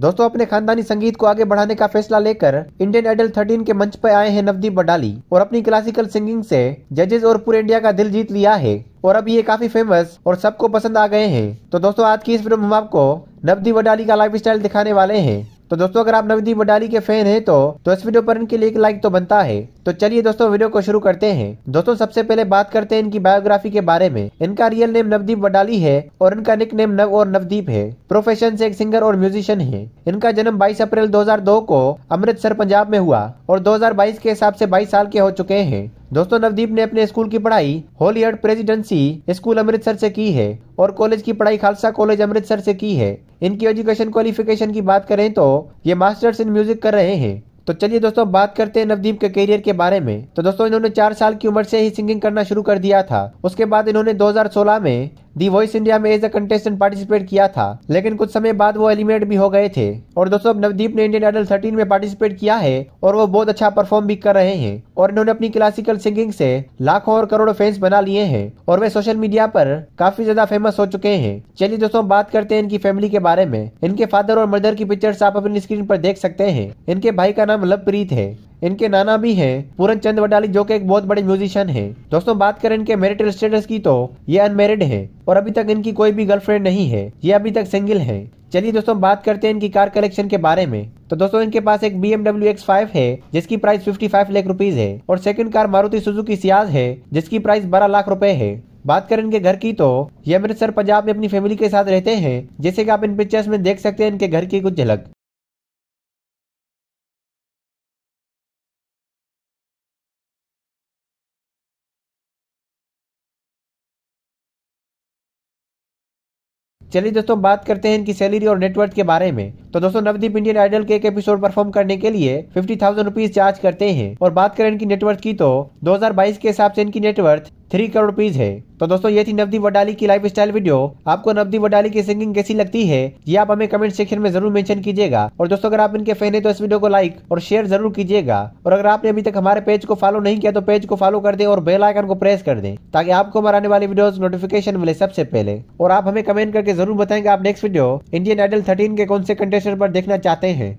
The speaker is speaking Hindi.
दोस्तों अपने खानदानी संगीत को आगे बढ़ाने का फैसला लेकर इंडियन आइडल 13 के मंच पर आए हैं नवदीप बडाली और अपनी क्लासिकल सिंगिंग से जजेस और पूरे इंडिया का दिल जीत लिया है और अब ये काफी फेमस और सबको पसंद आ गए हैं तो दोस्तों आज की इस वीडियो में हम आपको नवदीप बडाली का लाइफ स्टाइल दिखाने वाले हैं तो दोस्तों अगर आप नवदीप बडाली के फैन हैं तो, तो इस वीडियो पर इनके लिए एक लाइक तो बनता है तो चलिए दोस्तों वीडियो को शुरू करते हैं दोस्तों सबसे पहले बात करते हैं इनकी बायोग्राफी के बारे में इनका रियल नेम नवदीप वडाली है और इनका निक नेम नव और नवदीप है प्रोफेशन से एक सिंगर और म्यूजिशियन है इनका जन्म 22 अप्रैल 2002 को अमृतसर पंजाब में हुआ और 2022 के हिसाब से 22 साल के हो चुके हैं दोस्तों नवदीप ने अपने स्कूल की पढ़ाई होलीयड प्रेसिडेंसी स्कूल अमृतसर से की है और कॉलेज की पढ़ाई खालसा कॉलेज अमृतसर से की है इनकी एजुकेशन क्वालिफिकेशन की बात करें तो ये मास्टर्स इन म्यूजिक कर रहे हैं तो चलिए दोस्तों बात करते हैं नवदीप के करियर के बारे में तो दोस्तों इन्होंने चार साल की उम्र से ही सिंगिंग करना शुरू कर दिया था उसके बाद इन्होंने 2016 में दी वॉइस इंडिया में एज अ कंटेस्टेंट पार्टिसिपेट किया था लेकिन कुछ समय बाद वो एलिमिनेट भी हो गए थे और दोस्तों अब नवदीप ने इंडियन आइडल थर्टीन में पार्टिसिपेट किया है और वो बहुत अच्छा परफॉर्म भी कर रहे हैं और इन्होंने अपनी क्लासिकल सिंगिंग से लाखों और करोड़ों फैंस बना लिए हैं और वे सोशल मीडिया पर काफी ज्यादा फेमस हो चुके हैं चलिए दोस्तों बात करते हैं इनकी फैमिली के बारे में इनके फादर और मदर की पिक्चर्स आप अपनी स्क्रीन पर देख सकते हैं इनके भाई का नाम लवप्रीत है इनके नाना भी हैं पूरन चंद वडाली जो कि एक बहुत बड़े म्यूजिशियन है दोस्तों बात करें इनके मैरिटल स्टेटस की तो ये अनमेरिड है और अभी तक इनकी कोई भी गर्लफ्रेंड नहीं है ये अभी तक सिंगल है चलिए दोस्तों बात करते हैं इनकी कार कलेक्शन के बारे में तो दोस्तों इनके पास एक बी एमडब्ल्यू एक्स फाइव है जिसकी price fifty five lakh rupees है और second car Maruti Suzuki Ciaz है जिसकी प्राइस बारह लाख रुपए है बात करें इनके घर की तो ये अमृतसर पंजाब में अपनी फैमिली के साथ रहते हैं जैसे कि आप इन पिक्चर्स में देख सकते हैं इनके घर की कुछ झलक चलिए दोस्तों बात करते हैं इनकी सैलरी और नेटवर्क के बारे में तो दोस्तों नवदीप इंडियन आइडल के एक एपिसोड परफॉर्म करने के लिए फिफ्टी थाउजेंड रुपीज चार्ज करते हैं और बात करें इनकी नेटवर्थ की तो 2022 के हिसाब से इनकी नेटवर्थ थ्री करोड़ रुपीज है तो दोस्तों ये थी नवदीप वडाली की लाइफ स्टाइल वीडियो आपको नवदीप वडाली की सिंगिंग कैसी लगती है ये आप हमें कमेंट सेक्शन में जरूर मेंशन कीजिएगा और दोस्तों अगर आप इनके फैन है तो इस वीडियो को लाइक और शेयर जरूर कीजिएगा और अगर आपने अभी तक हमारे पेज को फॉलो नहीं किया तो पेज को फॉलो कर दे और बेल आइकन को प्रेस कर दे ताकि आपको हमारे आने वाली वीडियो नोटिफिकेशन मिले सबसे पहले और आप हमें कमेंट करके जरूर बताएंगे आप next video Indian Idol thirteen के कौन से कंटेस्टेंट पर देखना चाहते हैं